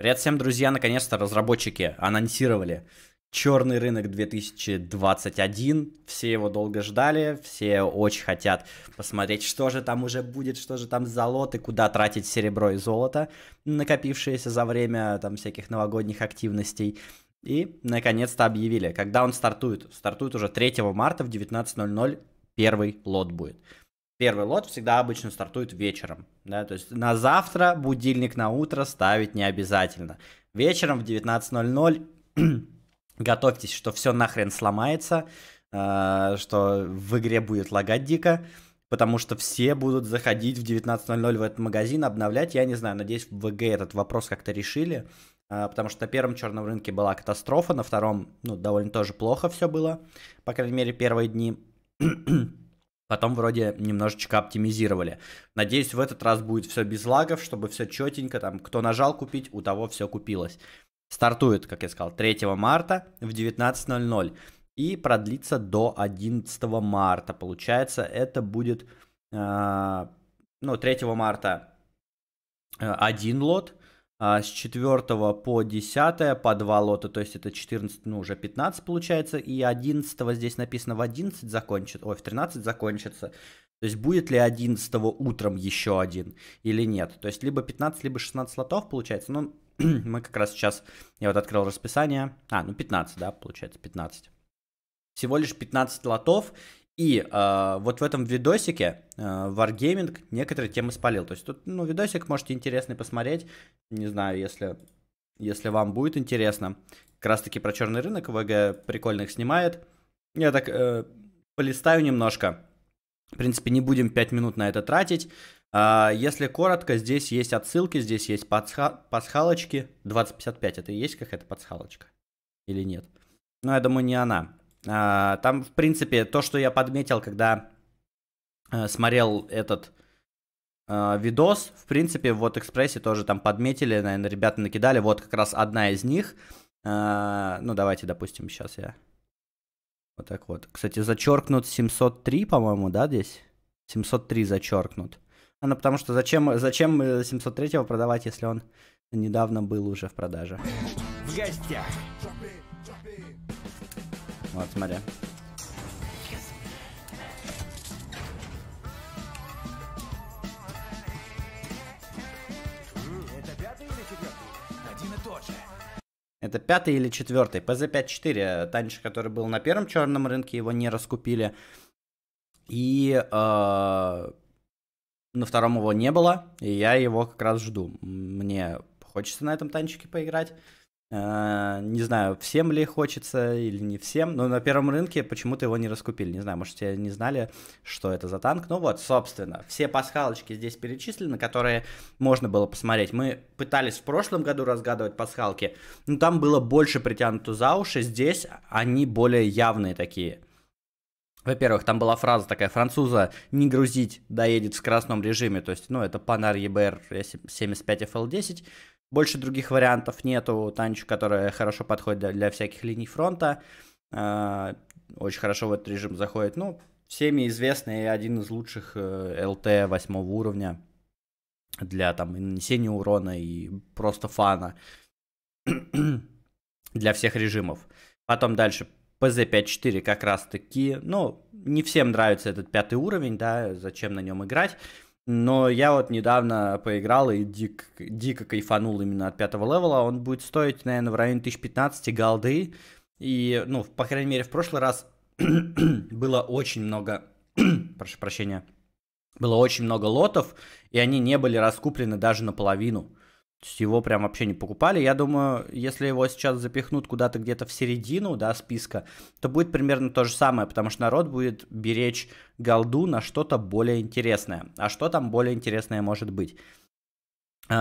Привет всем, друзья! Наконец-то разработчики анонсировали черный рынок 2021. Все его долго ждали, все очень хотят посмотреть, что же там уже будет, что же там за лот и куда тратить серебро и золото, накопившееся за время там всяких новогодних активностей. И, наконец-то, объявили, когда он стартует. Стартует уже 3 марта в 19.00, первый лот будет. Первый лот всегда обычно стартует вечером, да, то есть на завтра будильник на утро ставить не обязательно. Вечером в 19.00 готовьтесь, что все нахрен сломается, э, что в игре будет лагать дико, потому что все будут заходить в 19.00 в этот магазин, обновлять. Я не знаю, надеюсь, в ВГ этот вопрос как-то решили, э, потому что на первом черном рынке была катастрофа, на втором, ну, довольно тоже плохо все было, по крайней мере, первые дни. Потом вроде немножечко оптимизировали. Надеюсь, в этот раз будет все без лагов, чтобы все четенько, там, кто нажал купить, у того все купилось. Стартует, как я сказал, 3 марта в 19.00 и продлится до 11 марта. Получается, это будет, а, ну, э, ну, 3 марта один лот, а, с 4 по 10 по 2 лота, то есть это 14, ну уже 15 получается, и 11 здесь написано в 11 закончит, ой, в 13 закончится. То есть будет ли 11 утром еще один или нет. То есть либо 15, либо 16 лотов получается. Ну, мы как раз сейчас, я вот открыл расписание. А, ну 15, да, получается, 15. Всего лишь 15 лотов, и э, вот в этом видосике э, Wargaming некоторые темы спалил. То есть тут, ну, видосик можете интересный посмотреть. Не знаю, если, если вам будет интересно. Как раз таки про черный рынок ВГ прикольных снимает. Я так э, полистаю немножко. В принципе, не будем 5 минут на это тратить. Э, если коротко, здесь есть отсылки, здесь есть пасха пасхалочки. 2055, это и есть какая-то пасхалочка? Или нет? Ну я думаю, не она. А, там, в принципе, то, что я подметил, когда э, смотрел этот э, видос, в принципе, вот Экспрессе тоже там подметили, наверное, ребята накидали. Вот как раз одна из них. А, ну, давайте, допустим, сейчас я... Вот так вот. Кстати, зачеркнут 703, по-моему, да, здесь? 703 зачеркнут. А Ну, потому что зачем, зачем 703 э, продавать, если он недавно был уже в продаже? В гостях вот, смотри. Это пятый или четвертый. ПЗ-5-4. Танчик, который был на первом черном рынке, его не раскупили. И э, на втором его не было. И я его как раз жду. Мне хочется на этом танчике поиграть. Э, не знаю, всем ли хочется или не всем, но на первом рынке почему-то его не раскупили. Не знаю, может, все не знали, что это за танк. Ну вот, собственно, все пасхалочки здесь перечислены, которые можно было посмотреть. Мы пытались в прошлом году разгадывать пасхалки, но там было больше притянуто за уши. Здесь они более явные такие. Во-первых, там была фраза такая, француза не грузить, доедет в скоростном режиме, то есть, ну, это Panar EBR 75FL10, больше других вариантов нету. Танчу, который хорошо подходит для, для всяких линий фронта. Э, очень хорошо в этот режим заходит. Ну, всеми известный один из лучших э, ЛТ восьмого уровня для там и нанесения урона и просто фана для всех режимов. Потом дальше ПЗ-5-4 как раз таки, ну, не всем нравится этот пятый уровень, да, зачем на нем играть. Но я вот недавно поиграл и дик, дико кайфанул именно от пятого левела. Он будет стоить, наверное, в районе 1015 голды. И, ну, по крайней мере, в прошлый раз было очень много... прошу прощения. Было очень много лотов, и они не были раскуплены даже наполовину. То его прям вообще не покупали. Я думаю, если его сейчас запихнут куда-то где-то в середину, да, списка, то будет примерно то же самое, потому что народ будет беречь голду на что-то более интересное. А что там более интересное может быть? Uh,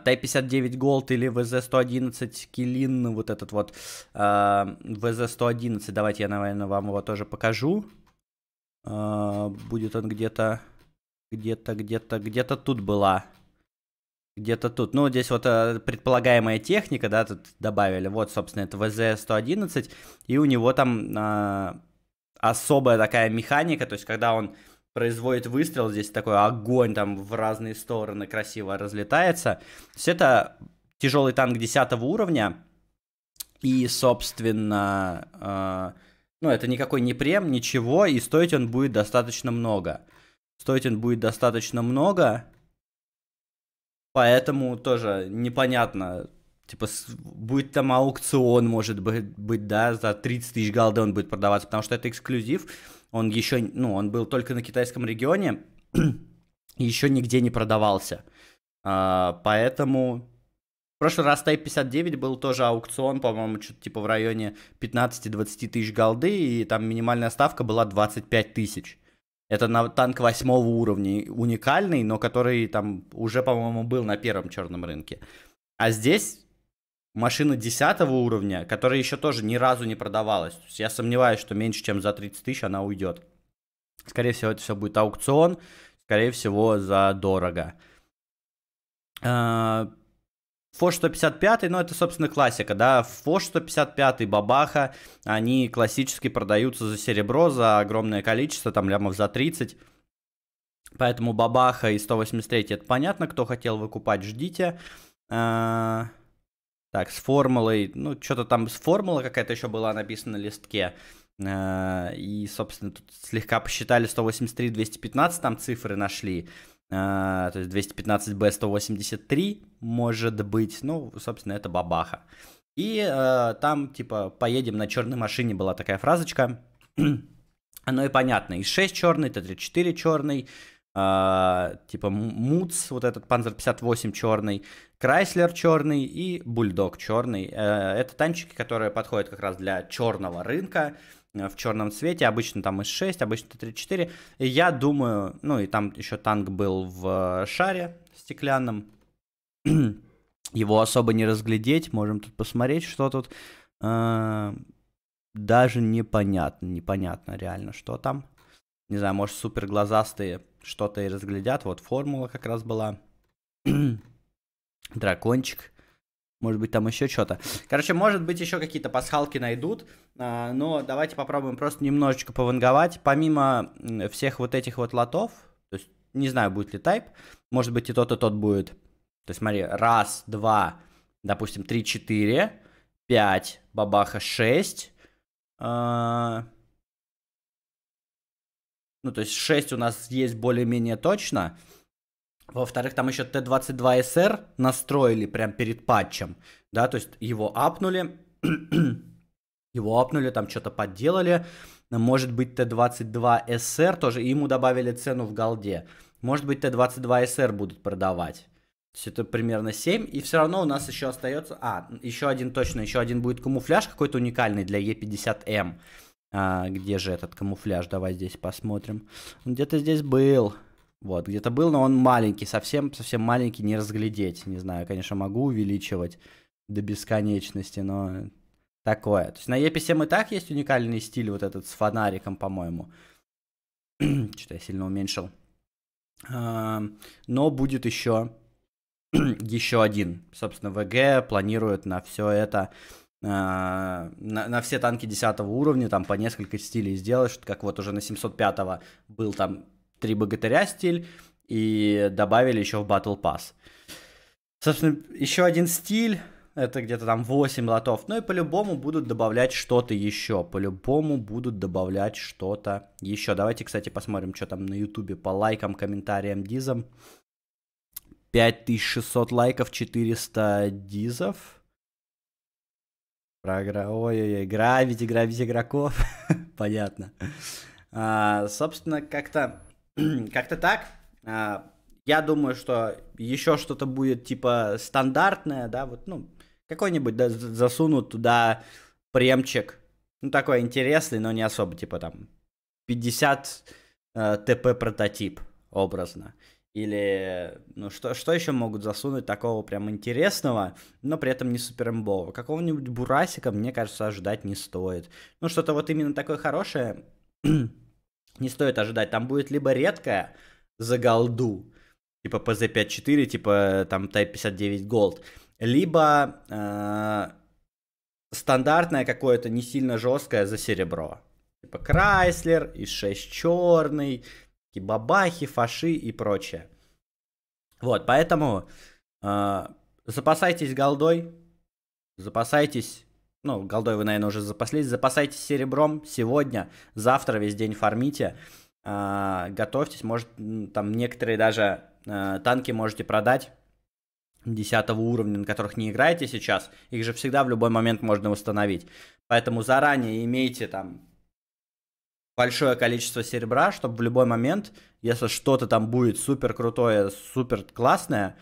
а, Т-59 Gold или ВЗ-111 Килин, вот этот вот uh, а, ВЗ-111, давайте я, наверное, вам его тоже покажу. Uh, будет он где-то, где-то, где-то, где-то тут была. Где-то тут. Ну, здесь вот э, предполагаемая техника, да, тут добавили. Вот, собственно, это ВЗ-111. И у него там э, особая такая механика. То есть, когда он производит выстрел, здесь такой огонь там в разные стороны красиво разлетается. То есть, это тяжелый танк 10 уровня. И, собственно, э, ну, это никакой не прем, ничего. И стоить он будет достаточно много. Стоить он будет достаточно много. Поэтому тоже непонятно, типа, будет там аукцион, может быть, да, за 30 тысяч голды он будет продаваться, потому что это эксклюзив, он еще, ну, он был только на китайском регионе, еще нигде не продавался. А, поэтому... В прошлый раз Type 59 был тоже аукцион, по-моему, что-то типа в районе 15-20 тысяч голды, и там минимальная ставка была 25 тысяч. Это на танк восьмого уровня, уникальный, но который там уже, по-моему, был на первом черном рынке. А здесь машина десятого уровня, которая еще тоже ни разу не продавалась. То есть я сомневаюсь, что меньше, чем за 30 тысяч она уйдет. Скорее всего, это все будет аукцион, скорее всего, за дорого. А, Фош 155, ну это, собственно, классика, да, Фош 155, Бабаха, они классически продаются за серебро, за огромное количество, там лямов за 30, поэтому Бабаха и 183, это понятно, кто хотел выкупать, ждите. А... Так, с формулой, ну что-то там с формулой какая-то еще была написана на листке, а... и, собственно, тут слегка посчитали 183, 215 там цифры нашли, а, то есть 215B183, может быть, ну, собственно, это бабаха. И э, там, типа, поедем на черной машине, была такая фразочка. Оно и понятно. И6 черный, Т-34 черный, э, типа Муц, вот этот Panzer 58 черный, Крайслер черный и Бульдог черный. Э, это танчики, которые подходят как раз для черного рынка. Э, в черном цвете, обычно там С6, обычно Т-34. я думаю, ну и там еще танк был в э, шаре стеклянном. Его особо не разглядеть, можем тут посмотреть, что тут. Э, даже непонятно, непонятно реально, что там. Не знаю, может супер глазастые что-то и разглядят. Вот формула как раз была. Дракончик. Может быть, там еще что-то. Короче, может быть, еще какие-то пасхалки найдут. А, но давайте попробуем просто немножечко пованговать. Помимо всех вот этих вот лотов, то есть не знаю, будет ли тайп, может быть, и тот, и тот будет. То есть смотри, раз, два, допустим, три, четыре, пять, бабаха, шесть. А. Ну, то есть шесть у нас есть более-менее точно. Во-вторых, там еще Т-22СР настроили прям перед патчем, да, то есть его апнули, его апнули, там что-то подделали, может быть Т-22СР тоже, и ему добавили цену в голде, может быть Т-22СР будут продавать. То есть это примерно 7. И все равно у нас еще остается... А, еще один точно, еще один будет камуфляж какой-то уникальный для Е50М. Эм, а, где же этот камуфляж? Давай здесь посмотрим. где-то здесь был. Вот, где-то был, но он маленький, совсем, совсем маленький, не разглядеть. Не знаю, конечно, могу увеличивать до бесконечности, но такое. То есть на Епе 7 и так есть уникальный стиль вот этот с фонариком, по-моему. Что-то я сильно уменьшил. А, но будет еще, еще один. Собственно, ВГ планирует на все это а, на, на все танки 10 уровня, там по несколько стилей сделать, как вот уже на 705 был там три богатыря стиль и добавили еще в Battle Pass. Собственно, еще один стиль, это где-то там 8 лотов. Ну и по-любому будут добавлять что-то еще. По-любому будут добавлять что-то еще. Давайте, кстати, посмотрим, что там на ютубе по лайкам, комментариям, дизам. 5600 лайков, 400 дизов. Програ... Ой-ой-ой, гравить, гравить игроков. Понятно. А, собственно, как-то Как-то так. А, я думаю, что еще что-то будет типа стандартное, да, вот, ну, какой-нибудь да, засунут туда премчик. Ну, такой интересный, но не особо, типа там 50 э, ТП прототип образно. Или, ну, что, что еще могут засунуть такого прям интересного, но при этом не супер имбового? Какого-нибудь Бурасика, мне кажется, ожидать не стоит. Ну, что-то вот именно такое хорошее не стоит ожидать. Там будет либо редкая за голду, типа PZ54, типа там Type 59 Gold, либо э, стандартное какое-то не сильно жесткое за серебро. Типа Chrysler и 6 черный, и бабахи, фаши и прочее. Вот, поэтому э, запасайтесь голдой, запасайтесь ну, голдой вы, наверное, уже запаслись. Запасайтесь серебром сегодня, завтра весь день фармите. Э, готовьтесь, может, там некоторые даже э, танки можете продать 10 уровня, на которых не играете сейчас. Их же всегда в любой момент можно восстановить. Поэтому заранее имейте там большое количество серебра, чтобы в любой момент, если что-то там будет супер крутое, супер классное,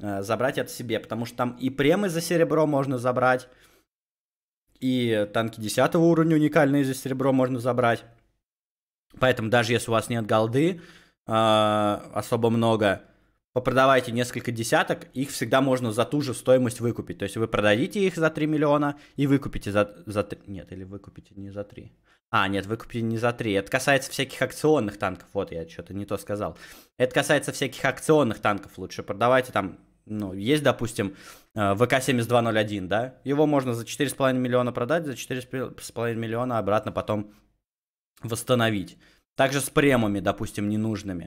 а, забрать это себе. Потому что там и премы за серебро можно забрать, и танки 10 уровня уникальные за серебро можно забрать. Поэтому даже если у вас нет голды э, особо много, попродавайте несколько десяток, их всегда можно за ту же стоимость выкупить. То есть вы продадите их за 3 миллиона и выкупите за, за 3... Нет, или выкупите не за 3. А, нет, выкупите не за 3. Это касается всяких акционных танков. Вот, я что-то не то сказал. Это касается всяких акционных танков лучше. Продавайте там, ну, есть, допустим, Э, ВК-7201, да, его можно за 4,5 миллиона продать, за 4,5 миллиона обратно потом восстановить. Также с премами, допустим, ненужными,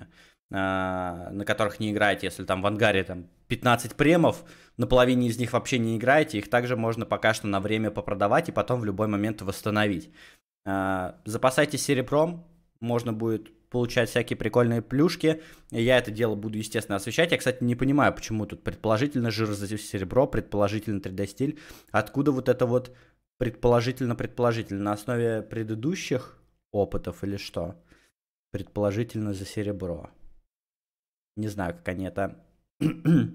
э, на которых не играете, если там в ангаре там 15 премов, на половине из них вообще не играете, их также можно пока что на время попродавать и потом в любой момент восстановить. Э, запасайте серебром, можно будет получать всякие прикольные плюшки. Я это дело буду, естественно, освещать. Я, кстати, не понимаю, почему тут предположительно жир за серебро, предположительно 3D-стиль. Откуда вот это вот предположительно-предположительно? На основе предыдущих опытов или что? Предположительно за серебро. Не знаю, как они это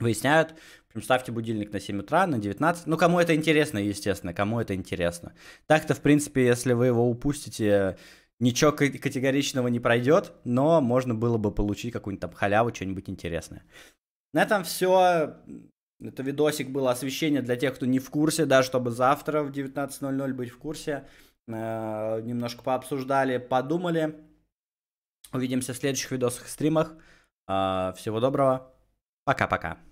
выясняют. Прям ставьте будильник на 7 утра, на 19. Ну, кому это интересно, естественно, кому это интересно. Так-то, в принципе, если вы его упустите, ничего категоричного не пройдет, но можно было бы получить какую-нибудь там халяву, что-нибудь интересное. На этом все. Это видосик было освещение для тех, кто не в курсе, да, чтобы завтра в 19.00 быть в курсе. Э-э- немножко пообсуждали, подумали. Увидимся в следующих видосах и стримах. Э-э- всего доброго. Пока-пока.